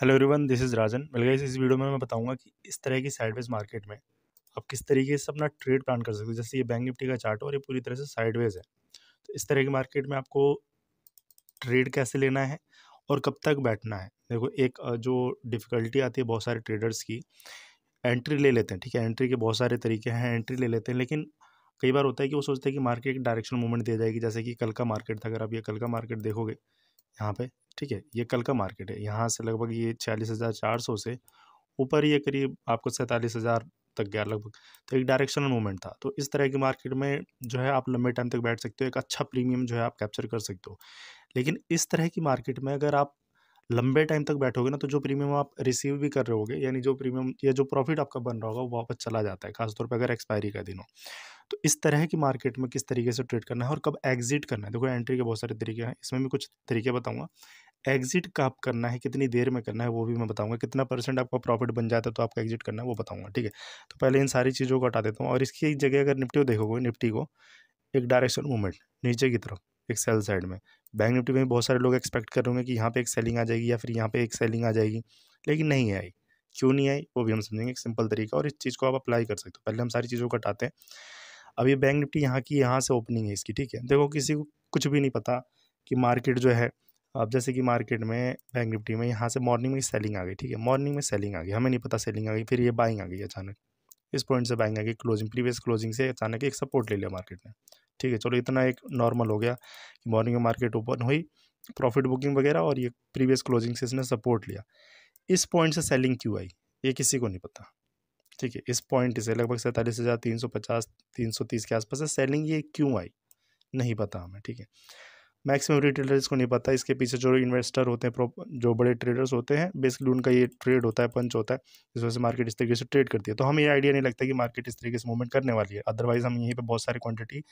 hello everyone this is Rajan मिल गया इस वीडियो में मैं बताऊंगा कि इस तरह की साइडवेज मार्केट में आप किस तरीके से अपना ट्रेड प्लान कर सकते हो जैसे ये बैंक निफ्टी का चार्ट और ये पूरी तरह से साइडवेज है तो इस तरह की मार्केट में आपको ट्रेड कैसे लेना है और कब तक बैठना है देखो एक जो डिफ़िकल्टी आती है बहुत सारे ट्रेडर्स की एंट्री ले लेते हैं ठीक है एंट्री के बहुत सारे तरीके हैं एंट्री ले लेते हैं लेकिन कई बार होता है कि वो सोचते हैं कि मार्केट डायरेक्शन मूवमेंट दिया जाएगी जैसे कि कल का मार्केट था अगर आप ये कल का मार्केट देखोगे यहाँ पे ठीक है ये कल का मार्केट है यहाँ से लगभग ये छियालीस हज़ार चार सौ से ऊपर ये करीब आपको सैंतालीस हज़ार तक गया लगभग तो एक डायरेक्शनल मूवमेंट था तो इस तरह की मार्केट में जो है आप लंबे टाइम तक बैठ सकते हो एक अच्छा प्रीमियम जो है आप कैप्चर कर सकते हो लेकिन इस तरह की मार्केट में अगर आप लंबे टाइम तक बैठोगे ना तो जो प्रीमियम आप रिसीव भी कर रहे होगे यानी जो प्रीमियम या जो प्रॉफिट आपका बन रहा होगा वो वापस चला जाता है खासतौर पर अगर एक्सपायरी का दिन हो तो इस तरह की मार्केट में किस तरीके से ट्रेड करना है और कब एग्जिट करना है देखो एंट्री के बहुत सारे तरीके हैं इसमें भी कुछ तरीके बताऊँगा एग्जिट कब करना है कितनी देर में करना है वो भी मैं बताऊंगा कितना परसेंट आपका प्रॉफिट बन जाता है तो आपका एग्जिट करना है वो बताऊंगा ठीक है तो पहले इन सारी चीज़ों को हटा देता हूँ और इसकी एक जगह अगर निफ्टी को देखोगे निफ्टी को एक डायरेक्शन मूवमेंट नीचे की तरफ एक सेल साइड में बैंक निफ्टी में बहुत सारे लोग एक्सपेक्ट कर रहे होंगे कि यहाँ पे एक सेलिंग आ जाएगी या फिर यहाँ पे एक सेलिंग आ जाएगी लेकिन नहीं आई क्यों नहीं आई वो भी हम समझेंगे एक सिंपल तरीका और इस चीज़ को आप अप्लाई कर सकते हो पहले हम सारी चीज़ों को हटाते हैं अब ये बैंक निफ्टी यहाँ की यहाँ से ओपनिंग है इसकी ठीक है देखो किसी को कुछ भी नहीं पता कि मार्केट जो है अब जैसे कि मार्केट में बैंक निफ्टी में यहाँ से मॉर्निंग में सेलिंग आ गई ठीक है मॉर्निंग में सेलिंग आ गई हमें नहीं पता सेलिंग आ गई फिर ये बाइंग आ गई अचानक इस पॉइंट से बाइंग आ गई क्लोजिंग प्रीवियस क्लोजिंग से अचानक एक सपोर्ट ले लिया मार्केट ने ठीक है चलो इतना एक नॉर्मल हो गया कि मॉर्निंग में मार्केट ओपन हुई प्रॉफिट बुकिंग वगैरह और ये प्रीवियस क्लोजिंग से इसने सपोर्ट लिया इस पॉइंट से सेलिंग क्यों आई ये किसी को नहीं पता ठीक है इस पॉइंट से लगभग सैंतालीस हज़ार तीन सौ पचास तीन सौ तीस के आसपास से सेलिंग ये क्यों आई नहीं पता हमें ठीक है मैक्सिमम रिटेलर्स को नहीं पता इसके पीछे जो इन्वेस्टर होते हैं जो बड़े ट्रेडर्स होते हैं बेसिकली उनका ये ट्रेड होता है पंच होता है जिस वजह से मार्केट इस तरीके से ट्रेड करती है तो हमें ये आइडिया नहीं लगता कि मार्केट इस तरीके से मूवमेंट करने वाली है अदरवाइज हम यहीं पर बहुत सारी क्वान्टिटी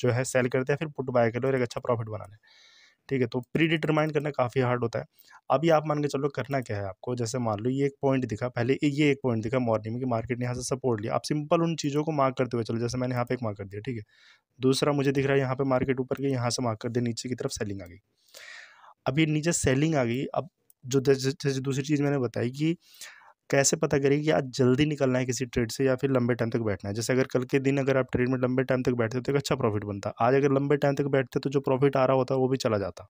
जो है सेल करते हैं फिर पुट बाय कर लो और एक अच्छा प्रॉफिट बना लें ठीक है तो प्री डिटरमाइन करना काफ़ी हार्ड होता है अभी आप मान के चलो करना क्या है आपको जैसे मान लो ये एक पॉइंट दिखा पहले ये एक पॉइंट दिखा मॉर्निंग में कि मार्केट ने यहाँ से सपोर्ट लिया आप सिंपल उन चीज़ों को मार्क करते हुए चलो जैसे मैंने यहाँ पे एक मार्क कर दिया ठीक है दूसरा मुझे दिख रहा है यहाँ पे मार्केट ऊपर के यहाँ से मार्क कर दिया नीचे की तरफ सेलिंग आ गई अभी नीचे सेलिंग आ गई अब जो जैसे दूसरी चीज़ मैंने बताई कि कैसे पता करेगी कि आज जल्दी निकलना है किसी ट्रेड से या फिर लंबे टाइम तक बैठना है जैसे अगर कल के दिन अगर आप ट्रेड में लंबे टाइम तक बैठते तो एक अच्छा प्रॉफिट बनता आज अगर लंबे टाइम तक बैठते तो जो प्रॉफिट आ रहा होता वो भी चला जाता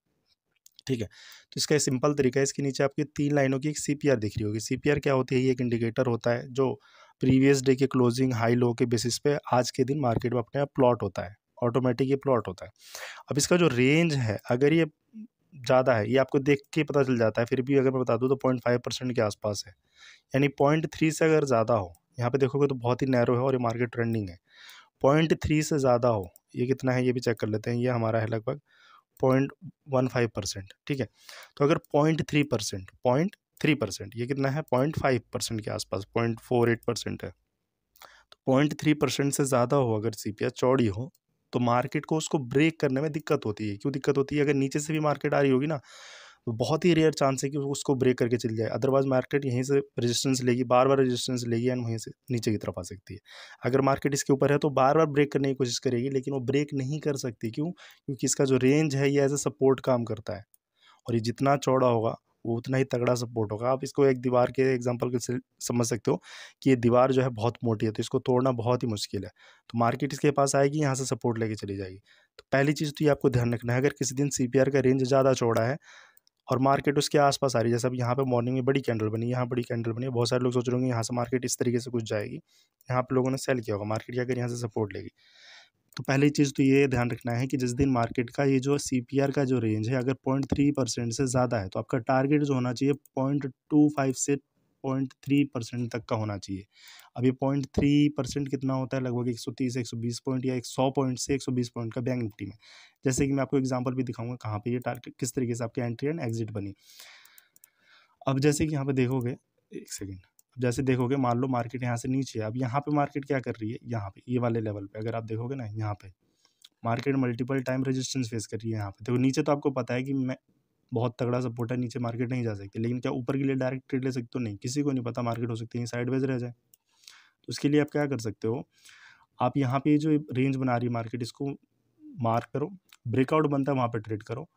ठीक है तो इसका सिंपल तरीका है इसके नीचे आपकी तीन लाइनों की एक सी दिख रही होगी सी क्या होती है ये एक इंडिकेटर होता है जो प्रीवियस डे के क्लोजिंग हाई लो के बेसिस पे आज के दिन मार्केट में अपने आप प्लॉट होता है ऑटोमेटिक ये प्लॉट होता है अब इसका जो रेंज है अगर ये ज़्यादा है ये आपको देख के पता चल जाता है फिर भी अगर मैं बता दूँ तो पॉइंट फाइव परसेंट के आसपास है यानी पॉइंट थ्री से अगर ज़्यादा हो यहाँ पे देखोगे तो बहुत ही नैरो है और ये मार्केट ट्रेंडिंग है पॉइंट थ्री से ज़्यादा हो ये कितना है ये भी चेक कर लेते हैं ये हमारा है लगभग पॉइंट वन फाइव परसेंट ठीक है तो अगर point three percent point three percent ये कितना है पॉइंट फाइव परसेंट के आसपास पॉइंट फोर एट परसेंट है तो पॉइंट थ्री परसेंट से ज़्यादा हो अगर सी चौड़ी हो तो मार्केट को उसको ब्रेक करने में दिक्कत होती है क्यों दिक्कत होती है अगर नीचे से भी मार्केट आ रही होगी ना तो बहुत ही रेयर चांस है कि उसको ब्रेक करके चल जाए अदरवाइज मार्केट यहीं से रेजिस्टेंस लेगी बार बार रेजिस्टेंस लेगी एंड वहीं से नीचे की तरफ आ सकती है अगर मार्केट इसके ऊपर है तो बार बार ब्रेक करने की कोशिश करेगी लेकिन वो ब्रेक नहीं कर सकती क्यों क्योंकि इसका जो रेंज है ये एज ए सपोर्ट काम करता है और ये जितना चौड़ा होगा वो उतना ही तगड़ा सपोर्ट होगा आप इसको एक दीवार के एग्जांपल के समझ सकते हो कि ये दीवार जो है बहुत मोटी है तो इसको तोड़ना बहुत ही मुश्किल है तो मार्केट इसके पास आएगी यहाँ से सपोर्ट लेके चली जाएगी तो पहली चीज़ तो ये आपको ध्यान रखना है अगर किसी दिन सी का रेंज ज़्यादा चौड़ा है और मार्केट उसके आसपास आ रही है जैसे अब यहाँ पे मॉर्निंग में बड़ी कैंडल बनी यहाँ बड़ी कैंडल बनी बहुत सारे लोग सोच रहे होंगे यहाँ से मार्केट इस तरीके से कुछ जाएगी यहाँ पे लोगों ने सेल किया होगा मार्केट क्या कर यहाँ से सपोर्ट लेगी तो पहली चीज़ तो ये ध्यान रखना है कि जिस दिन मार्केट का ये जो सी का जो रेंज है अगर पॉइंट थ्री परसेंट से ज़्यादा है तो आपका टारगेट जो होना चाहिए पॉइंट टू फाइव से पॉइंट थ्री परसेंट तक का होना चाहिए अब ये पॉइंट थ्री परसेंट कितना होता है लगभग एक सौ तीस एक सौ बीस पॉइंट या एक सौ पॉइंट से एक सौ बीस पॉइंट का बैंक निफ्टी में जैसे कि मैं आपको एग्जाम्पल भी दिखाऊंगा कहाँ पर ये टारगेट किस तरीके से आपकी एंट्री एंड एग्जिट बनी अब जैसे कि यहाँ पर देखोगे एक सेकेंड जैसे देखोगे मान लो मार्केट यहाँ से नीचे है अब यहाँ पे मार्केट क्या कर रही है यहाँ पे ये वाले लेवल पे अगर आप देखोगे ना यहाँ पे market multiple time resistance face कर रही है यहाँ पे देखो नीचे तो आपको पता है कि मैं बहुत तगड़ा सपोर्ट है नीचे मार्केट नहीं जा सकती लेकिन क्या ऊपर के लिए डायरेक्ट ट्रेड ले सकते हो तो नहीं किसी को नहीं पता मार्केट हो सकती है साइड वेज रह जाए तो उसके लिए आप क्या कर सकते हो आप यहाँ पर जो रेंज बना रही है मार्केट इसको मार्क करो ब्रेकआउट बनता है वहाँ पर ट्रेड करो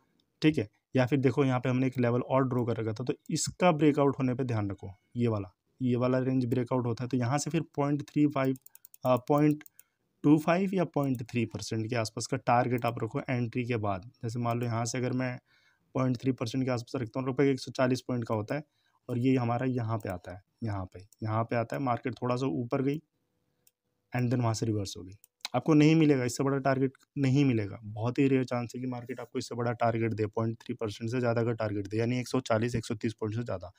ठीक है या फिर देखो यहाँ पे हमने एक लेवल और ड्रॉ कर रखा था तो इसका ब्रेकआउट होने पे ध्यान रखो ये वाला ये वाला रेंज ब्रेकआउट होता है तो यहाँ से फिर point three five point two five या पॉइंट थ्री परसेंट के आसपास का टारगेट आप रखो एंट्री के बाद जैसे मान लो यहाँ से अगर मैं पॉइंट थ्री परसेंट के आसपास रखता हूँ रुपये तो एक सौ चालीस पॉइंट का होता है और ये हमारा यहाँ पे आता है यहाँ पे यहाँ पे आता है मार्केट थोड़ा सा ऊपर गई एंड देन वहाँ से रिवर्स हो गई आपको नहीं मिलेगा इससे बड़ा टारगेट नहीं मिलेगा बहुत ही रेयर चांस है कि मार्केट आपको इससे बड़ा टारगेट दे पॉइंट थ्री परसेंट से ज़्यादा का टारगेट दे यानी एक सौ चालीस एक सौ तीस पॉइंट से ज़्यादा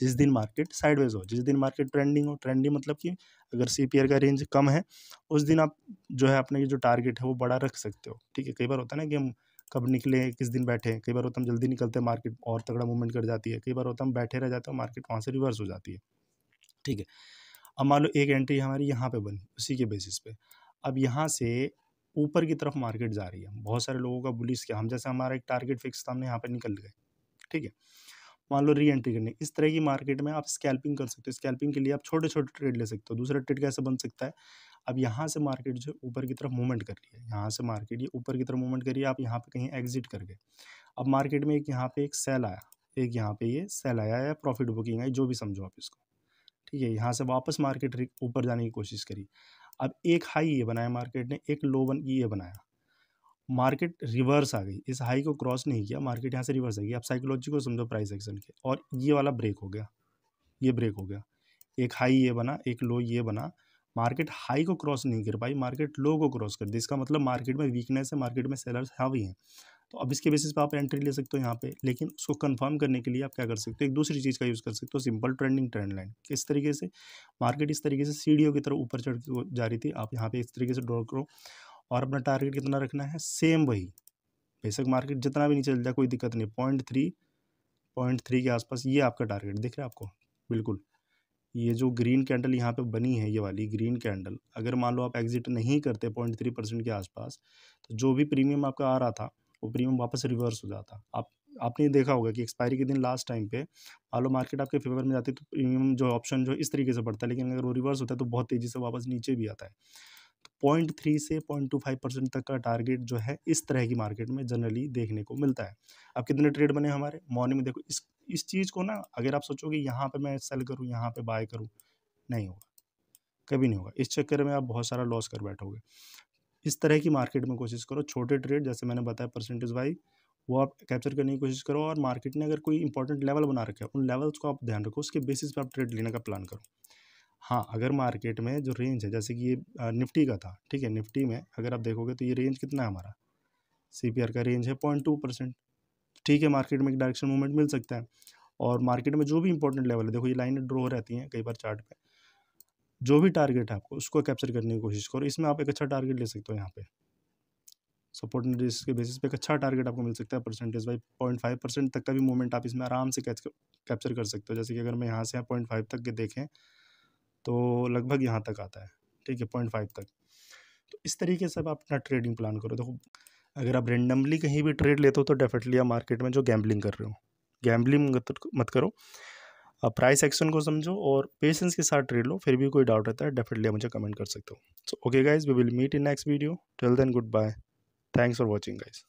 जिस दिन मार्केट साइडवेज हो जिस दिन मार्केट ट्रेंडिंग हो ट्रेंडिंग मतलब कि अगर सी पी का रेंज कम है उस दिन आप जो है अपने जो टारगेट है वो बड़ा रख सकते हो ठीक है कई बार होता है ना कि हम कब निकले किस दिन बैठे कई बार होता हम जल्दी निकलते हैं मार्केट और तगड़ा मूवमेंट कर जाती है कई बार होता हम बैठे रह जाते हैं मार्केट वहाँ से रिवर्स हो जाती है ठीक है अब मान लो एक एंट्री हमारी यहाँ पे बनी उसी के बेसिस पे अब यहाँ से ऊपर की तरफ मार्केट जा रही है बहुत सारे लोगों का बुलिस किया हम जैसे हमारा एक टारगेट फिक्स था हमने यहाँ पर निकल गए ठीक है मान लो री एंट्री करनी इस तरह की मार्केट में आप स्कैल्पिंग कर सकते हो स्कैल्पिंग के लिए आप छोटे छोटे ट्रेड ले सकते हो दूसरा ट्रेड कैसे बन सकता है अब यहाँ से मार्केट जो ऊपर की तरफ मूवमेंट कर रही है यहाँ से मार्केट ये ऊपर की तरफ मूवमेंट करिए आप यहाँ पे कहीं एग्जिट कर गए अब मार्केट में एक यहाँ पे एक सेल आया एक यहाँ पे ये सेल आया या प्रॉफिट बुकिंग आई जो भी समझो आप इसको ठीक है यहाँ से वापस मार्केट ऊपर जाने की कोशिश करी अब एक हाई ये बनाया मार्केट ने एक लो बन ये बनाया मार्केट रिवर्स आ गई इस हाई को क्रॉस नहीं किया मार्केट यहाँ से रिवर्स आ गई आप साइकोलॉजी को समझो प्राइस एक्शन के और ये वाला ब्रेक हो गया ये ब्रेक हो गया एक हाई ये बना एक लो ये बना मार्केट हाई को क्रॉस नहीं कर पाई मार्केट लो को क्रॉस कर दी इसका मतलब मार्केट में वीकनेस है मार्केट में सेलर्स हावी हैं तो अब इसके बेसिस पे आप एंट्री ले सकते हो यहाँ पे लेकिन उसको कंफर्म करने के लिए आप क्या कर सकते हो एक दूसरी चीज़ का यूज़ कर सकते हो सिंपल ट्रेंडिंग ट्रेंड लाइन किस तरीके से मार्केट इस तरीके से सीढ़ियों की तरफ ऊपर चढ़ जा रही थी आप यहाँ पे इस तरीके से ड्रॉ करो और अपना टारगेट कितना रखना है सेम वही बेशक मार्केट जितना भी नीचे चल जाए कोई दिक्कत नहीं पॉइंट थ्री पॉइंट थ्री के आसपास ये आपका टारगेट दिख रहा है आपको बिल्कुल ये जो ग्रीन कैंडल यहाँ पे बनी है ये वाली ग्रीन कैंडल अगर मान लो आप एग्जिट नहीं करते पॉइंट थ्री परसेंट के आसपास तो जो भी प्रीमियम आपका आ रहा था वो प्रीमियम वापस रिवर्स हो जाता आप आपने देखा होगा कि एक्सपायरी के दिन लास्ट टाइम पे आलो मार्केट आपके फेवर में जाती है तो प्रीमियम जो ऑप्शन जो इस तरीके से बढ़ता है लेकिन अगर वो रिवर्स होता है तो बहुत तेज़ी से वापस नीचे भी आता है पॉइंट थ्री से पॉइंट टू फाइव परसेंट तक का टारगेट जो है इस तरह की मार्केट में जनरली देखने को मिलता है अब कितने ट्रेड बने हमारे मॉर्निंग में देखो इस इस चीज़ को ना अगर आप सोचोगे यहाँ पे मैं सेल करूँ यहाँ पे बाय करूँ नहीं होगा कभी नहीं होगा इस चक्कर में आप बहुत सारा लॉस कर बैठोगे इस तरह की मार्केट में कोशिश करो छोटे ट्रेड जैसे मैंने बताया परसेंटेज वाइज वो आप कैप्चर करने की कोशिश करो और मार्केट ने अगर कोई इंपॉर्टेंट लेवल बना रखा है उन लेवल्स को आप ध्यान रखो उसके बेसिस पर आप ट्रेड लेने का प्लान करो हाँ अगर मार्केट में जो रेंज है जैसे कि ये निफ्टी का था ठीक है निफ्टी में अगर आप देखोगे तो ये रेंज कितना है हमारा सी का रेंज है पॉइंट टू परसेंट ठीक है मार्केट में एक डायरेक्शन मूवमेंट मिल सकता है और मार्केट में जो भी इंपॉर्टेंट लेवल है देखो ये लाइनें ड्रो रहती हैं कई बार चार्ट पे जो भी टारगेट है आपको उसको कैप्चर करने की कोशिश करो इसमें आप एक अच्छा टारगेट ले सकते हो यहाँ पे सपोर्ट एंड रिस्क के बेसिस पे एक अच्छा टारगेट आपको मिल सकता है percentage by point five percent तक का भी मूवमेंट आप इसमें आराम से कैप्चर कर सकते हो जैसे कि अगर मैं यहाँ से पॉइंट फाइव तक के देखें तो लगभग यहाँ तक आता है ठीक है पॉइंट फाइव तक तो इस तरीके से आप अपना ट्रेडिंग प्लान करो देखो अगर आप रेंडमली कहीं भी ट्रेड लेते हो तो डेफिनेटली आप मार्केट में जो गैम्बलिंग कर रहे हो गैम्बलिंग मत करो आप प्राइस एक्शन को समझो और पेशेंस के साथ ट्रेड लो फिर भी कोई डाउट रहता है डेफिनेटली मुझे कमेंट कर सकते हो so okay guys we will meet in next video till then good bye thanks for watching guys